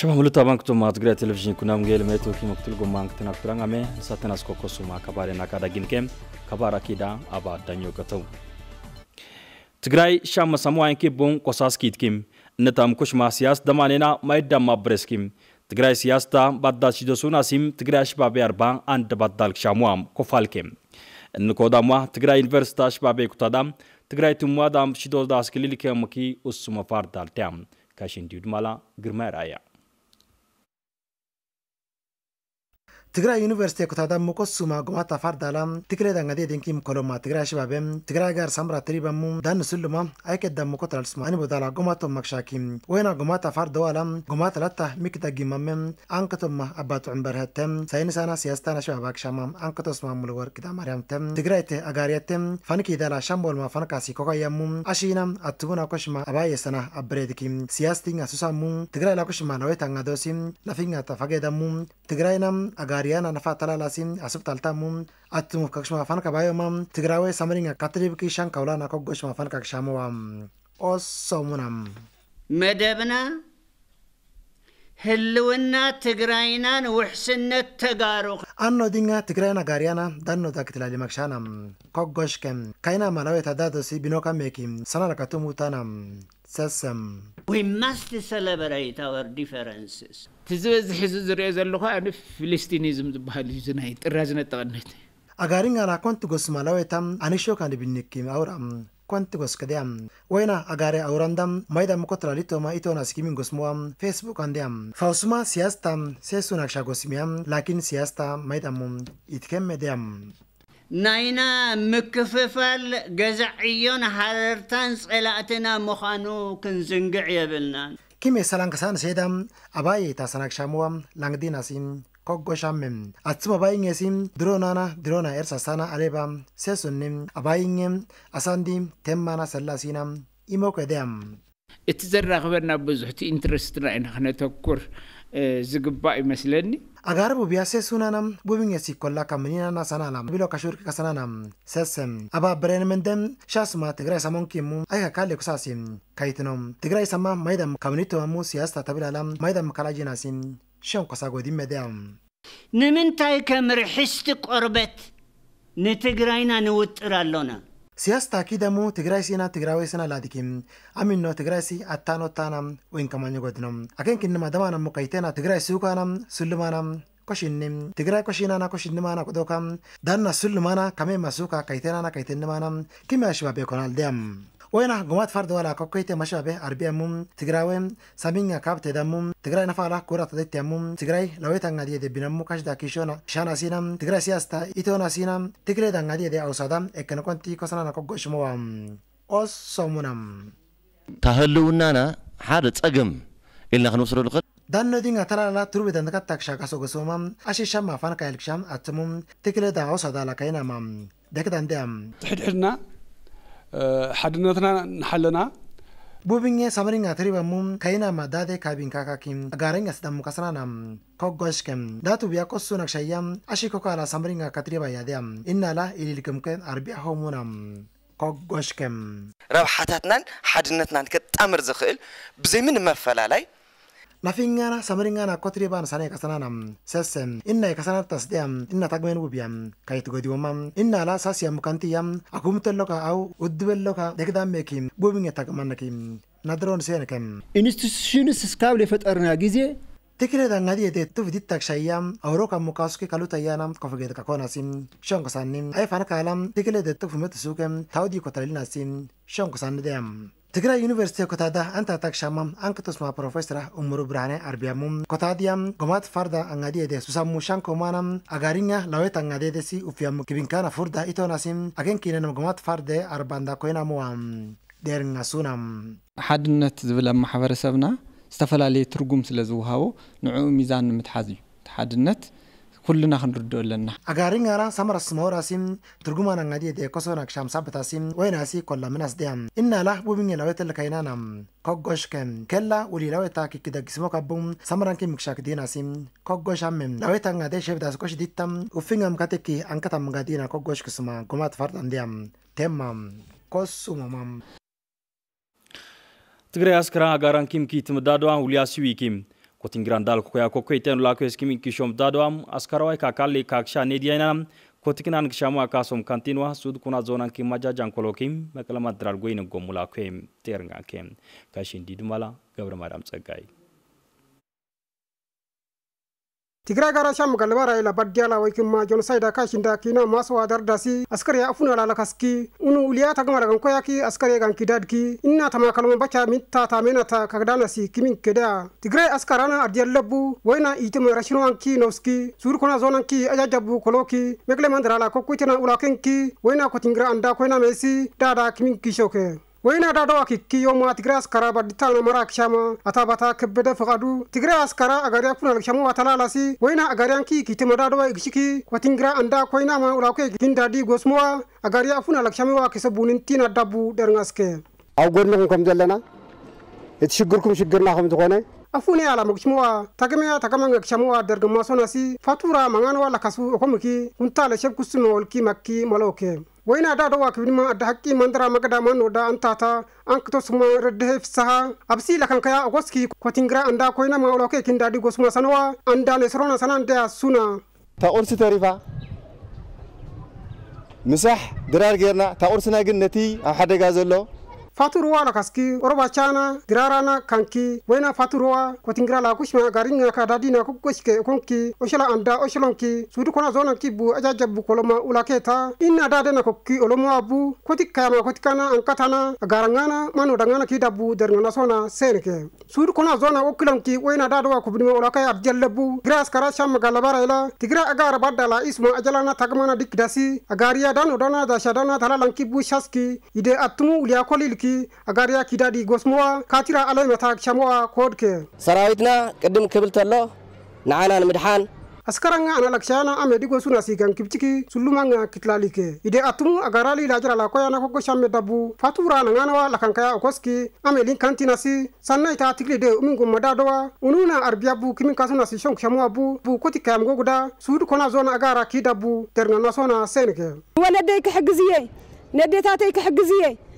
Shabaan walitti abaan kutumaa Tigraay Televezyiinii kun namgee Ilmeetuu Muktul Gommaan kutti naaf tura ngame saatiin as kokkosumaa kabaadee naakaa dhagiin keem kabaara kiidaa abaa danyoo gatawu. Tigraay shamma sammuu siyas buun qosaas kiitkiim እነታም ኩሽማ ሲያስ ደማኔና ማይዳማ ብረስኪም ትግራይ ሲያስታ ባዳ ሲዶሱን አሲም ትግራይ አሽባቤ አርባ አንድ ባዳል ሻሙዋም ኮፋልኬም እንኮዳማ ትግራይ ዩኒቨርሲቲ አሽባቤ ኩታዳም ትግራይ ትሟዳም ሲዶዳ አስክሊልኬ መኪ እሱመ ፋርዳልቲያም ከሽንዲዩድማላ ግርማ ራያ ትግራይ ዩኒቨርሲቲ ኩታታ ሙቆሱማ ጎማት አፋር ዳላ ትግሬ ዳንጋዴ ዴንኪም ኮሎማ ትግራይ ሽባቤ ትግራይ ጋር ሳምራ ትሪበሙ ዳን ሱሉማ አይከዳ ሙቆ ትላልስማ አኒ ቦዳላ ጎማቶ ማክሻኪ ወይና ጎማት አፋር ደዋላ ጎማት ላታ ሚክዳጊማሜ አንክቶማ አባቱ ዕምበርሀተ ሳይንሳና ሲያስታና ሽባባክሻማ አንክቶ ስማሙል ወርቅ ዳ ማርያምተ ትግራይቴ አጋሪያቴ ፋንኪ ዳላ ሻምቦልማ ፋንካሲ ኮካያሙ አሺና አትቡና ኮሽማ አባየሰና አብሬድኪ ሲያስቲኛ ሱሳሙ ትግራይ ላኮሽማ ላዌታንጋዶሲ ላፊኛ ታፋጌዳሙ ትግራይና አጋ gaariyan anafaa talaalaasi asubtaltaamu atumuf kakshumafan kabaayomam tigraawe samaringa katadibkishan kawlaana kogoshumafankakshamuwam osomunam መደብና ህልውና ትግራይናን ውሕስነት ተጋሩ አኖዲኛ ትግራይና ጋርያና ዳኖ ዳክትላሊ መክሻናም ኮጎሽከም ካይና ማላዊ ታዳዶሲ ሰናረካቱ ሙታና ሰሰም ዊ ማስት ሰለብሬት አወር ዲፈረንስስ ትዝበዝሕ እዚ ዝርኦ ዘለኹ ኣነ ፊልስጢኒዝም ዝበሃል እዩ ዝናይ ጥራዝ ነጠቐነት ኣጋሪኛ ናኮንቲ ጎስ ማላዊታ ኣነሾካ ንብኒኪ ኣውራ cuánticos quedeam. Wena agare aurandam, maida maidam cotralitoma itonas kimingosmoam, Facebook andeam. Fausuma siastam, sesunak shagosimiam, lakin siasta mum, itkem medeam. ናይና ምክፍፋል ገዛዕዮን ሓረርታን ፀላእትና ምዃኑ ክንዝንግዕ የብልናን ኪሜ ሰላንክሳን ሴዳም ኣባይ ታሰናግሻምዋም ላንግዲናሲን koggoshamem atsum abayingesim dronana drona ersasana alebam sesunnim abayingem asandim temmana sellasinam imokedem እቲ ዘራኽበና ብዙሕቲ ኢንትረስትና ኢና ክነተኩር ዝግባእ ይመስለኒ አጋርቡ ቢያሴ ሱናናም ቡብኘሲ ኮላ ከምኒናና ሰናላም ቢሎ ከሹርክ ከሰናናም ሰሰም አባበረንምንደም ሻስማ ትግራይ ሰሞንኪሙ አይከካሌ ኩሳሲም ከይትኖም ትግራይ ሰማ ማይዳም ከምኒትማሙ ሲያስታ ተብላላም ማይዳም ከላጂናሲም شەوقەساگۆدی مەدام نمنتایکە مرحشتی قڕبەت نتگراینا نوترالۆنە سياس تاكيدا مو تجرايسي نا تجراويسي نا لاديكيم امين نو تجرايسي اتانو تانم وين كمان يقدنم اكن كن ما دمانا مقيتنا تجرايسي وكانم سلمانم كوشينم تجراي كوشينا نا كوشين ما نا كدوكم دانا سلمانا كمان مسوكا كيتنا نا كيتن شباب يكون الدم ወይና ጉማት ፈርድ ወላ ኮኮይቴ መሻቤ አርቢያሙም ትግራወም ሳሚኛ ካብቴዳሙም ትግራይ ነፋላ ኩራ ተደትያሙም ትግራይ ለወይታንጋ ዲየ ደቢናሙ ካሽዳ ኪሾና ሻና ሲናም ትግራይ ሲያስታ ኢትዮና ሲናም ትግሬ ዳንጋ ዲየ አውሳዳም ኤከነቆንቲ ኮሰናና ኮጎሽሞዋም ኦስ ሰሙናም ታህልውናና ሓደ ጸገም ኢልና ክንወስዶ ንኽእል ዳኖ ዲንጋ ተላላ ትሩብ ደንተካ ታክሻካ ሶገሶማም አሸሻም አፋን ካይልክሻም አትሙም ትክለዳ አውሳዳ ላካይናማም ደክዳንዲያም ትሕድሕድና ሓድነትና ንሓለና ቡብኘ ሰመሪኛ ተሪበሙ ከይና ማዳዴ ካቢን ካካኪ አጋረኛ ስደሙ ከስራና ኮጎሽከም ዳቱ ቢያኮሱ ነክሻያ አሽኮካላ ሰመሪኛ ከትሪባ ያዲያ እናላ ኢሊልክምከ አርቢያ ሆሙና ኮጎሽከም ረብሓታትናን ሓድነትናን ከጣምር ዝኽእል ብዘይምን መፈላላይ nafiingana samaringana kotribana sana ikasananam sesem inna ikasanar tasdeam inna tagmen wubiam kait godiwomam inna la sasiam kantiyam akumtelloka au uddbelloka degdamekim bubinge tagmanakim nadron senkem institutionis skable fetarna gize tikiredan adiyete tuviditagshayam auroka mukasuki kalutayanam kofgedka konasim shonkosanim ayfanakalam tikilete sim taudikotalinasim shonkosanideyam ትግራይ ዩኒቨርሲቲ ኮታዳ አንታ ታክሻማም አንክቶስማ ፕሮፌሰራ ኡምሩ ብርሃኔ አርቢያሙም ኮታዲያም ጎማት ፋርዳ አንጋዲየደ ሱሳሙ ሻን ኮማናም አጋሪኛ ላዌት አንጋዲየደሲ ኡፍያሙ ኪቢንካና ፉርዳ ኢቶናሲም አገንኪነንም ጎማት ፋርደ አርባንዳ ኮይናሙዋም ደርና ሱናም ሓድነት ዝብል ኣብ ማሕበረሰብና ዝተፈላለየ ትርጉም ስለ ዝውሃቦ ንዕኡ ሚዛን ንምትሓዝ እዩ ሓድነት كلنا خنردو لنا أغارين أرى سمر السمورة سيم ترجمان نغادي دي كسونا كشام سابتا سيم ويناسي كل مناس ديام إنا لا بوبين لويت لكينانم كوغوش كم كلا ولي لويتا كيكدا كسمو كابوم سمران كي مكشاك أمم. دينا سيم كوغوش أمم لويتا نغادي شيف داس كوش ديتم وفينغم كاتكي أنكتا مغادينا كوغوش كسما كومات فردان ديام تمام كوسومم تقرأ أسكرا أغاران كيم كي تمدادوان ولياسيوي كيم kotin grandal ko ya ko ko iten la ko eskimi kishom dadwam askarwa ka kalli ka ksha ne diyana diainam kotikinan kshamu aka som kantinwa sud kuna zona ki maja jankolokim makalama dral goyin gomula ko em ternga kem kashin didumala gabra madam tsagai tigray gara sham galbara ila saida ka ka shinda kina maswa dardasi askariya afuna la kaski unu uliya ta tagmara gan koyaki askariya gan dadki inna tama kalma bacha mitta ta ta ta menata si kimin kedea tigray askarana ardiyallabbu woyna itimo rashino ki noski surkona zonanki ajajabbu koloki megle mandrala ki ulakenki ko tingra anda koina mesi dada kimin kishoke ወይን አዳዶ አኪኪዮማ ትግራይ አስከራ ባዲታ ነመራ ክሻማ አታባታ ከበደ ፈቃዱ ትግራይ አስከራ አጋሪያ ኩን አልክሻሙ አተላላሲ ወይና አጋሪያንኪ ኪትመዳዶ ይግሽኪ ወቲንግራ አንዳ ኮይናማ ኡላኩ ጊንዳዲ ጎስሞዋ አጋሪያ ኩን አልክሻሚዋ ከሰቡንንቲን አዳቡ ደርንጋስከ ኣብ ጎንኹም ከም ዘለና እቲ ሽግርኩም ሽግርና ከም ዝኾነ አፉኔ አላመግሽሞዋ ታገመያ ታገመንገግሸሞዋ ደርግማሶናሲ ፋቱራ ማንዋላ ላካሱ ኦኮምኪ ሁንታ ለሸብኩስኖ ወልኪ መኪ መለውኬ Wai na dawa ka ma a da haƙƙi man dara maka da an ta ta an kato su ma da da haifi saha a bisi a goski ko tin gira an ma a wurauke kin dadi gosu ma sanawa an da ne sana da suna. Ta ur si ta rifa misa dira gina ta ur si na gina ta yi a hada gazalo faturuwa la kaski oroba chana dirarana kanki wena faturuwa kotingira la kushma garinga ka dadina ko goshke konki oshala anda oshalonki sudu kona zona kibu ajajabu koloma ulaketa inna dadena kokki olomo abu kotikama kotikana ankatana garangana manu dangana kidabu derngana sona senke sudu kona zona okilanki wena dadwa kubnima ulakaya abjallabu gras kara sham galabara ila tigra agara badala isma ajalana tagmana dikdasi agaria dano dana dasha dana talalanki bu shaski ide atumu uliakolilki agar ya kita di gosmoa katira aloi matak askaran kod ke sarawitna kedim kebel tello naana midhan sekarang nga anak laksana ame di gosu nasi kan kipciki suluma nga kitlali ke ide atumu agar ali lajara lako ya nako gosham medabu fatura nga nawa lakankaya okoski ame li kanti nasi sana ita atikli de umingu madadoa ununa arbiya bu kimi kasu nasi shong kshamua bu bu koti kaya mgo guda suhudu kona zona agar akida bu terna nasona senike wana deke hagiziye Nedeta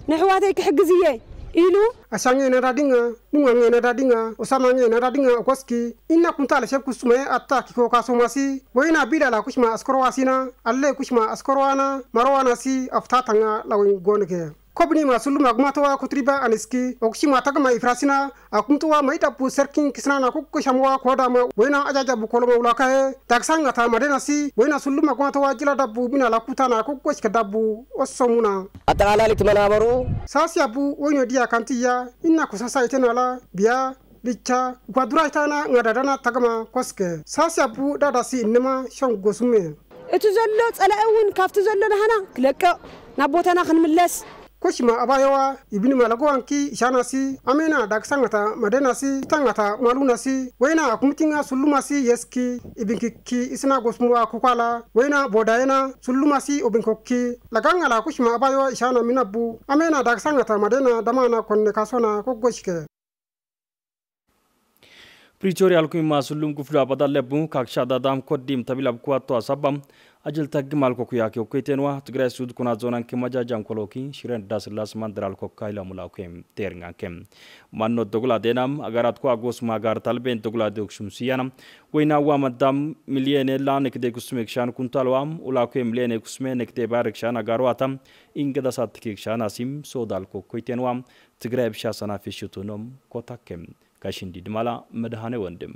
nexuwaatay ka xeggziye eh. ilu asangeena radinga nungangeena radinga osamangeena radinga okoski inna kuntaala shep kusumaye atta kiko kaasomasi woyina biilala kuxma askorowaasina alle kuxma askorowana marowanasi aftaatanga lawin goonike kobni masullu magumatawa kutriba aniski okshima tagama ifrasina akumtuwa maidapu serkin kisnana kukko shamwa kodama wena ajaja bukoloma ulakahe taksangata si wena sullu magumatawa jila dabu bina lakuta na kukko shika dabu li ossomuna atangalali timanamaru sasiabu woinyo diya kantiya inna kusasa itena la biya licha itana ngadadana takama koske sasi sasiabu dadasi inema shon gosume etu ዘሎ ፀላእ ewin kaftu ዘሎ ናሃና ክለቅቕ ናብ ቦታና ክንምለስ koshima abayowa ibini malagowan ki ishana si amena daksangata madena si tangata maluna si waina kumtinga sulluma si yeski ibinki ki isina gosmuwa kukwala waina bodayena sulumasi si obinkokki lagangala koshima abayowa ishana minabu amena daksangata madena damana konne kasona ፕሪቶሪያል ኩማስ ሁሉም ጉፍሉ አባዳን ለቡ ካክሻዳ ዳም ኮዲም ተቢል አብኩዋቶ አሳባም አጅል ተግም አልኮኩያኪ ኦኩቴንዋ ትግራይ ሱድ ኩና ዞናን ከማጃጃን ኮሎኪ ሽረን ዳስላስ ማንደራል ኮካይላ ሙላኩም ቴርንጋንከም ማኖ ዶግላ ዴናም አጋራት ኮ አጎስ ማጋር ታልቤን ዶግላ ዶክሽም ሲያናም ወይናዋ መዳም ሚሊየኔ ላንክ ዴኩስሜክሻን ኩንታልዋም ኡላኩ ሚሊየኔ ኩስሜ ነክቴ ባርክሻን አጋሯታም ኢንገዳሳትኪክሻን አሲም ሶዳል ኮኩቴንዋም ትግራይ ብሻ ሰናፊሽቱኖም ኮታከም ከሽንዲ ድማላ መድሃኔ ወንድም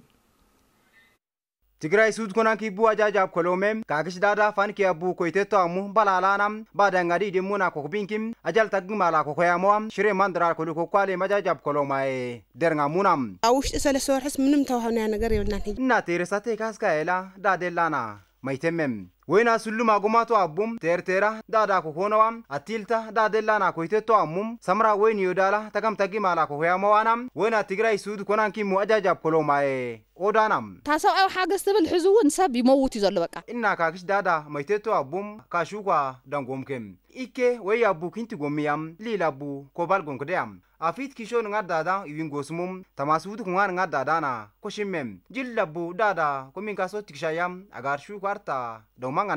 ትግራይ ሱድ ኮናን ኪቡ አጃጃብ ኮሎሜ ካክሽ ዳዳ ፋን ኪያቡ ኮይቴቶ አሙ ባላላና ባዳንጋዲ ዲሙና ኮኩቢንኪም አጃል ታግ ኮኮያሞዋ ሽሬ ማንድራ ኮሉ ኮኳሌ ማጃጃብ ኮሎማዬ ደርና ሙናም አውሽጥ ወርሕስ ምንም ተውሃና ነገር ይብልና እና ቴረሳቴ ካስካኤላ ዳዴላና maitemem woyna sulu magumato abum tertera dada ko honowam na dadellana koytetto amum samra woyni yodala takam tagi mala ko hoyamowanam woyna ትግራይ ሱድ ኮናንኪ ሙአጃጃ ፖሎማዬ ኦዳናም ታ ሰብኣዊ ሓገዝ ትብል ሕዚ እውን ሰብ ይመውት እዩ ዘሎ በቃ እና ካክሽ ዳዳ መይቴቶ ኣቦም ካሹኳ ዳንጎምከም ኢኬ ወይ ኣቡ ኪንቲ ጎሚያም ሊል ኣቡ ኮባል ጎንክደያም afit kisho nga dada iwin gosumum tamasud kunga nga dada na koshimem labu dada komin kaso tikshayam agar shu kwarta Domang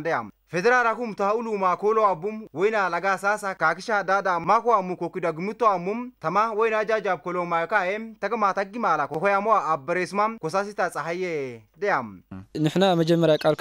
federaara kum taa'ulu maakolo abum wena laga sasa kaakisha daada mako amu kokidagumito amum tama wena jajaab kolo maakaem tagama taggimala kokoያሞ አበሬስማም ኮሳሲታ ፀሓየ ድያም ንሕና መጀመርያ ቃል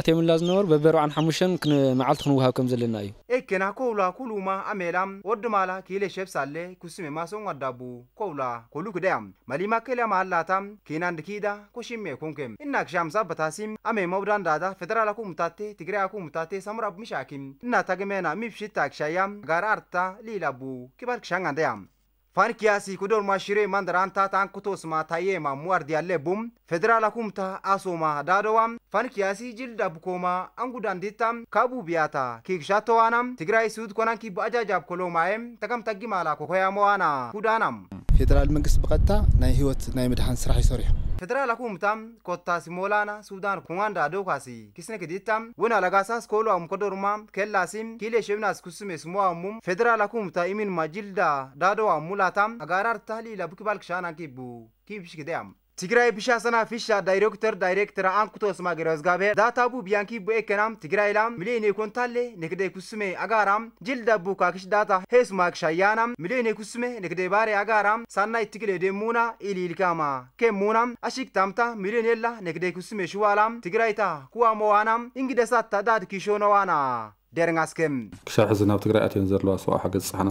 ኣቴሙላ ዝነበሩ በበርዓን ሓሙሽተን መዓልቲ ክንውሃብ ከም ዘለና እዩ ኤኬና ኮውላ ኩሉማ ኣሜላም ወድማላ ኪለ ሸብሳለ ኩስሜ ማሶን ኣዳቡ ኮውላ ኮሉ ክደያም መሊማ ከላ ማሃላታ ኬናን ድኪዳ ኮሽሜ ኮንኬም እናክሻምሳ በታሲም ኣሜ መውዳንዳታ ፌደራላኩ ሙታቴ ትግራያኩ taatee samura mishaakim na tagimeena mibshitaak shayam gar arta liilabu kibark shangandayam fankiyaasi kudor mashire mandaranta tankutosma tayema muardiyallebum federalakumta asoma dadowam fankiyaasi jildabukoma angudandittam kabubiyata kiikshatowanam tiግራይ ሱድ ኮናንኪ በአጃጃብ ኮሎማየም ተቀም ተጊማላ ኮኮያሞዋና ኩዳናም ፌደራል መንግስት ብቐጥታ ናይ ህይወት ናይ ምድሓን ስራሕ ይሰርሑ federal akum tam simolana sudan kunganda dokasi kisne kiditam wona lagasas kolo am kodorma kellasim kile shemnas kusume sumo amum federal akum imin majilda dado amulatam agarar tahlila bukibal kibu kibishkidam ትግራይ ብሻሰና ፊሻ ዳይሬክተር ዳይሬክተር አንኩቶ ስማገረ ዝጋቤ ዳታቡ ቢያንኪ በኤከናም ትግራይ ላም ሚሊዮኔ ኮንታሌ ንክደ ኩስሜ አጋራም ጅል ዳቡ ካክሽ ዳታ ሄስ ማክሻያናም ሚሊዮኔ ኩስሜ ንክደ ባሬ አጋራም ሳናይ ትግሌ ደሙና ኢሊልካማ ከሙናም አሽክ ታምታ ሚሊዮን ንክደ ኩስሜ ሽዋላም ትግራይታ ኩዋ እንግደሳታ ዳድ ኪሾነዋና ደርንጋስክም ክሻ ሕዚ ናብ ትግራይ ኣትዮም ዘለዋ ሰብኣ ሓገዝ ፀሓና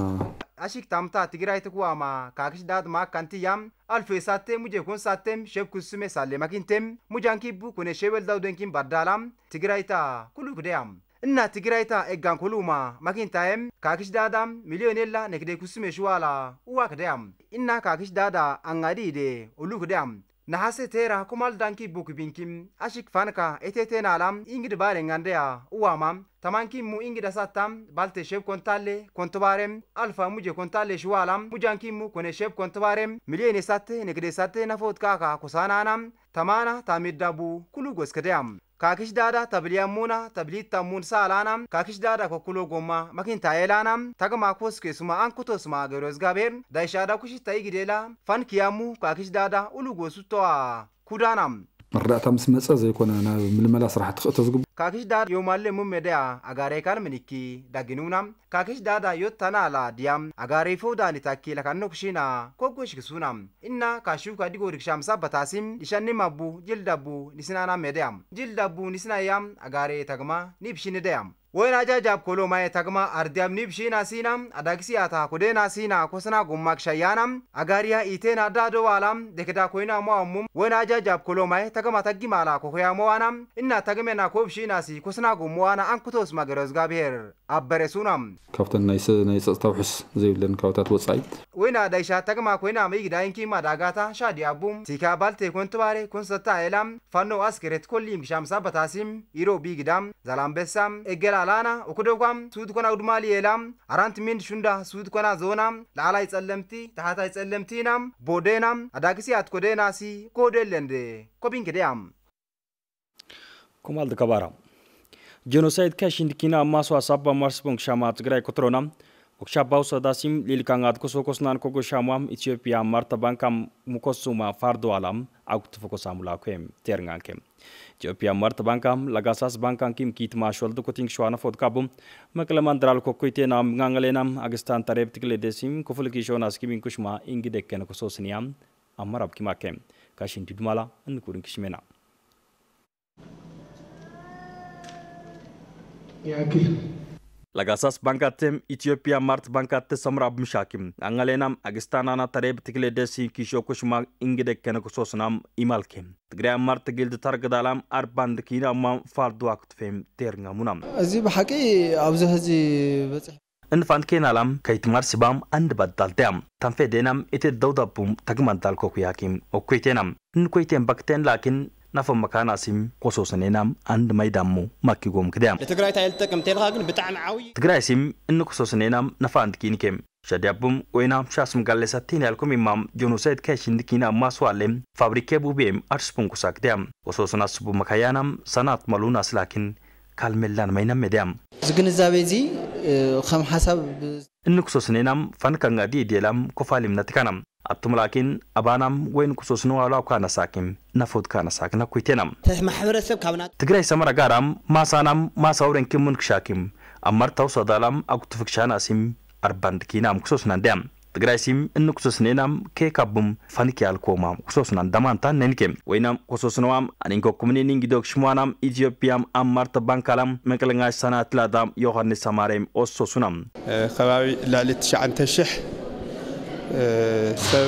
Aşık tamta tigiray tukuwama kakish daad ma kanti yam alfe satte muje kun sattem sheb kusume salemakintem mujankibbu kune shewel dawdenkin bardalam tigirayta kulukdeyam inna tigirayta eggan kuluma makintayem kakish dadam miliyonella nekde kusume shuwala uwakdeyam inna kakish daada angadide olukdeyam nahase tera kumal danki buk binkim ashik fanka etetenalam ingid balengandeya uamam tamanki mu ingida sattam balte sheb kontalle kontobarem alfa muje kontalle shiwalam mujanki mu kone sheb kontobarem miliyeni satte negde satte nafot kaka kusananam tamana tamiddabu kulu goskadeyam kakish dada tabliyamuna tablit tamun salanam kakish dada kokulo goma makin tayelanam tagama koske suma ankutos ma geros gaber daishada kushi taigidela fan kiyamu kakish dada ulu gosutoa kudanam መርዳእታ ምስ መፀ ዘይኮነ ናብ ምልመላ ስራሕቲ ክእቶ ዝግቡ ካኪሽ ዳር ዮማሌ ሙ ደኣ ኣጋሬካል ምንኪ ዳጊኑናም kakish dada yottana ala diyam agare takki takke lakanno kushina koggosh kisunam inna kashuka digo rikshamsa batasim dishanni mabbu jildabu nisinana medeyam jildabu nisinayam agare tagma nibshinideyam ወይን አጃጃብ ኮሎ ማየ ተግማ አርዲያም ኒብሺና ሲናም አዳግሲያታ ኩዴና ሲና ኮስና ጉማክ ሸያናም አጋሪያ ኢቴና ዳዶ ዋላም ደክዳ ኮይና ሞዋሙም ወይን አጃጃብ ኮሎ ማየ ተግማ ተጊማላ ኮኮያ ሞዋናም እና ተግሜና ኮብሺናሲ ኮስና ጉሞዋና አንኩቶስ biher ጋብሔር አበሬሱናም ካብተን ናይ ፀፅታ ውሕስ ዘይብለን ከባብታት ወፃኢ ወይና ዳይሻ ተግማ ኮይና መይግዳይንኪ ማዳጋታ ሻዲ ኣቡም ሲካ ባልቴ ኮንትባሬ ኮንሰታ ኤላም ፋኖ ኣስክሬት ኮሊ ምሻምሳ በታሲም ኢሮ ቢግዳም ዛላምበሳም ኤገላላና ኦክዶጓም ሱድ ኮና ውድማሊ ኤላም ኣራንት ሚንድ ሹንዳ ሱድ ኮና ዞናም ላዕላይ ጸለምቲ ታሕታይ ኢናም ቦዴናም ኣዳግሲ ኣትኮደናሲ ኮደለንዴ ኮቢንግዴያም ኩማል ድከባራም genocide ca și indicina maso asaba marspung shamat grei cotrona, ukshabau sa dasim lilkangat kusokos nan koko shamam Ethiopia marta bankam mukosuma fardo alam aukt fokosamula cu terngan kem. Ethiopia marta la gasas bankam kim kit mashwal do kuting shwana fot kabum makleman dral koko ite nam ngangalenam agistan tareptikle desim kofuliki shona skimin kushma ingi dekken kusosniam amarab kimakem ca și în Tidumala, în curând și യാക്കി ಲಗಾಸಸ್ ಬಂಕತ್ತೆಂ Ethiopia ಮಾರ್ತ್ ಬಂಕತ್ತೆ ಸಮರ ಅಬ್ಮಿಶಾಕಿಂ ಅಂಗಲೇನಂ ಅಗಿಸ್ತಾನಾನ ತರೇಬ್ ತಿಗಿಲೆಡ್ಡೆ ಸಿ ಕಿಶೋಕುಶುಮಾ ಇಂಗಿದೆ ಕೆನಕುಸೋಸನಾಂ ಇಮಾಲ್ಕೆಂ ትግራይ አማርት ግልድ ተርግዳላም አርባንድ ኪናማም ፋርዱ አክትፌም ቴርንገሙናም እዚ ብሓቂ ኣብዚ ሕዚ በፅሕ እንፋን ኬናላም ከይትማር ሲባም አንድ ባዳልተያም ታንፌ ዴናም ኢቴ ደውዳቡም ተግማንታልኮኩያኪም ኦኩይቴናም እንኮይቴን በክቴን ላኪን ናፈም መካን ኣሲም ኮሶሰኔናም አንድ ማይዳሞ ማኪጎም ክዳም ለትግራይ ታይል ጠቅም ተልኻ ግን ብጣዕሚ ዓብይ ትግራይ ሲም እኒ ኮሶሰኔናም ነፋ አንድኪንኬም ሸዲያቡም ወይናም ሻስም ጋሌሳቴን ያልኩም ኢማም ጆኖሳይድ ከሽንድኪና ማስዋሌም ፋብሪኬ ቡቤም አርስፑንኩሳ ክዳም ኮሶሰናስቡ መካያናም ሰናት መሉን አስላኪን ካልሜላን መይነም ሜድያም ዝግንዛቤ እዚ ከም ሓሳብ እንክሶስኔናም ፈንከንጋ ኮፋሊም ኮፋሊምነትካናም አቱም ላኪን ኣባናም ወይ ንቁሶስ ነው አሉ አኳ ነሳኪም ነፎት ካነሳክ ነኩይቴናም ማሕበረሰብ ካብና ትግራይ ሰመራ ጋራም ማሳናም ክሻኪም ኣብ አመርታው ሰዳላም አኩትፍክሻናሲም አርባንድኪናም ክሶስ ናንዲያም tigraisiim inni kusosneenaam kee kabbum fani kiyal koomaam kusosnan damantan nenikeem waynaam kusosnowaam anin kokkumni nin gidok shmuwaanaam ኢትዮጵያም አማርተ ባንካላም መቀለንጋሽ ሰናት ላዳም ዮሐንስ ሰማሬም ኦሶሱናም ከባቢ ላሊት ሸዓንተ ሽሕ ሰብ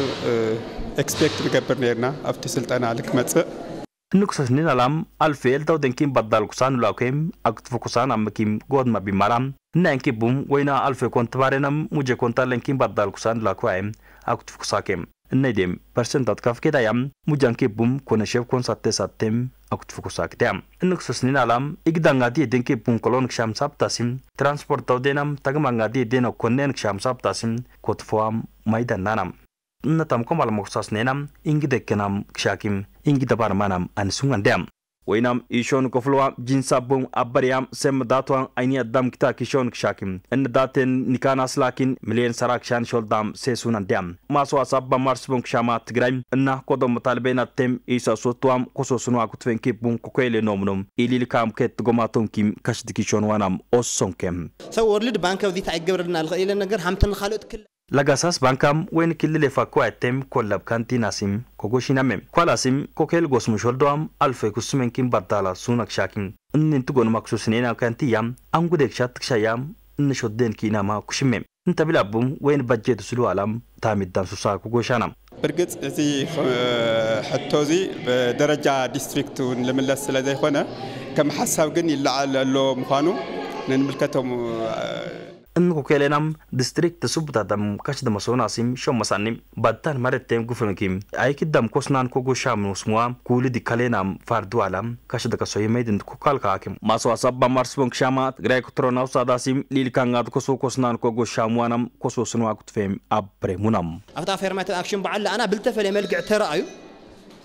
ኤክስፔክት ንገብር ነርና ኣብቲ ስልጠና ልክመፅእ nuksasnin alam alfeel tawdenkin baddal kusan ulakem aktfo kusan amakim godma bimaram nanki bum wayna alfe kontabarenam muje kontalenkin baddal kusan ulakuaem aktfo kusakem naydem persentat kafkedayam mujanki bum koneshev konsatte sattem aktfo kusakteam nuksasnin alam igdangadi denki bum kolon ksham saptasim transport tawdenam tagmangadi deno konnen ksham saptasim kotfoam maidananam natam komal moksasnenam ingidekenam kshakim ingi dabar manam an sungan dem wainam ishon kofluwa jinsa bom abariam sem datuang aini adam kita kishon kishakim. en daten nikanas lakin milen sarak shan shol dam se sunan dam Maswa sabba mars bom kishama tigraim na kodom talbena tem isa sotuam koso sunwa kutven ki kukwele nomunum. Ili ilil kam ket gomatom kim kishon wanam ossonkem so world bank of the tagebr na ilan nagar hamtan khalut Lagasaas baankaam wayni killilee fakkoo ayitteem kollab kanti nasim kogoshinamem kwal asim kokeel gosum sholdoam alfee kusumenkin bardaala suunak shaakin innin tugon maksusineena kantiyam angudeek shaatikshayaam inni shoddeen kiinamaa kushimem intabilabum wen bajjeetu sulu alam taamiddaam susaa kogoshanam እርግጥ እዚ ሕቶ እዚ ብደረጃ ዲስትሪክት እውን ልምለስ ስለ ዘይኮነ ከም ሓሳብ ግን ይለዓል ኣሎ ምዃኑ ንምልከቶም እንኩኬሌናም distriikta subtatam kachdama soonasim shomasanim battan maretteem gufunikim aikidam kosnan kogo shamusmua kuulidi kalenam fardualam kachdaka soyimeydint kukalkaakim maso asabba marsbon kshama tigray kutronau saadasim liilkangaad koso kosnan kogo shamuanam koso sunuakutfeem abremunam afta fermat akshin bacalla ana biltafel melgic teraayu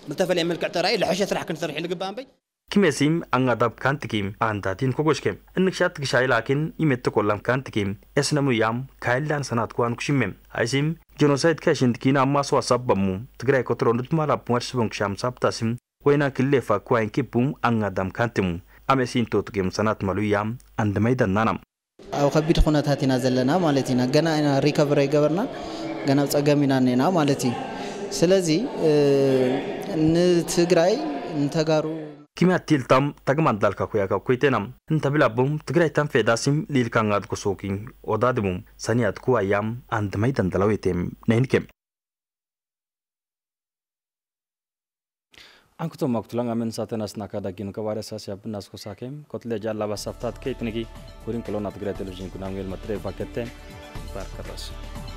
biltafel melgic teraayu laxeshe srax kan sarxi ligbaanbay kimesim angadab kantikim andatin kokoshkem innikshat gishay lakin imette kollam kantikim esnamu yam kaildan sanat kuan kushimem aisim genocide kashin kin amma so sabbamu tigray kotro nutmala puar sibon ksham sabtasim wayna killefa kuan kipum angadam kantimu amesin totgem sanat malu yam andmaydan nanam aw አው ከቢድ ሁነታትና ዘለና ማለት ኢና ገና ሪከቨር ይገበርና ገና ጸገሚና ኔና ማለት ስለዚህ ንትግራይ እንተጋሩ kime tiltam tagamat dalka kuyaka kuitenam ntabilabum tigraitan fedasim lilkangat kusukin odadimum saniat kuayam andmaidan dalawetem nenkem ankuto tulang amen satenas nakada gin kaware sas yap nas kusakem kotle jalla basaptat ke itnegi kurin kolonat gre television kunangel matre pakette barkatas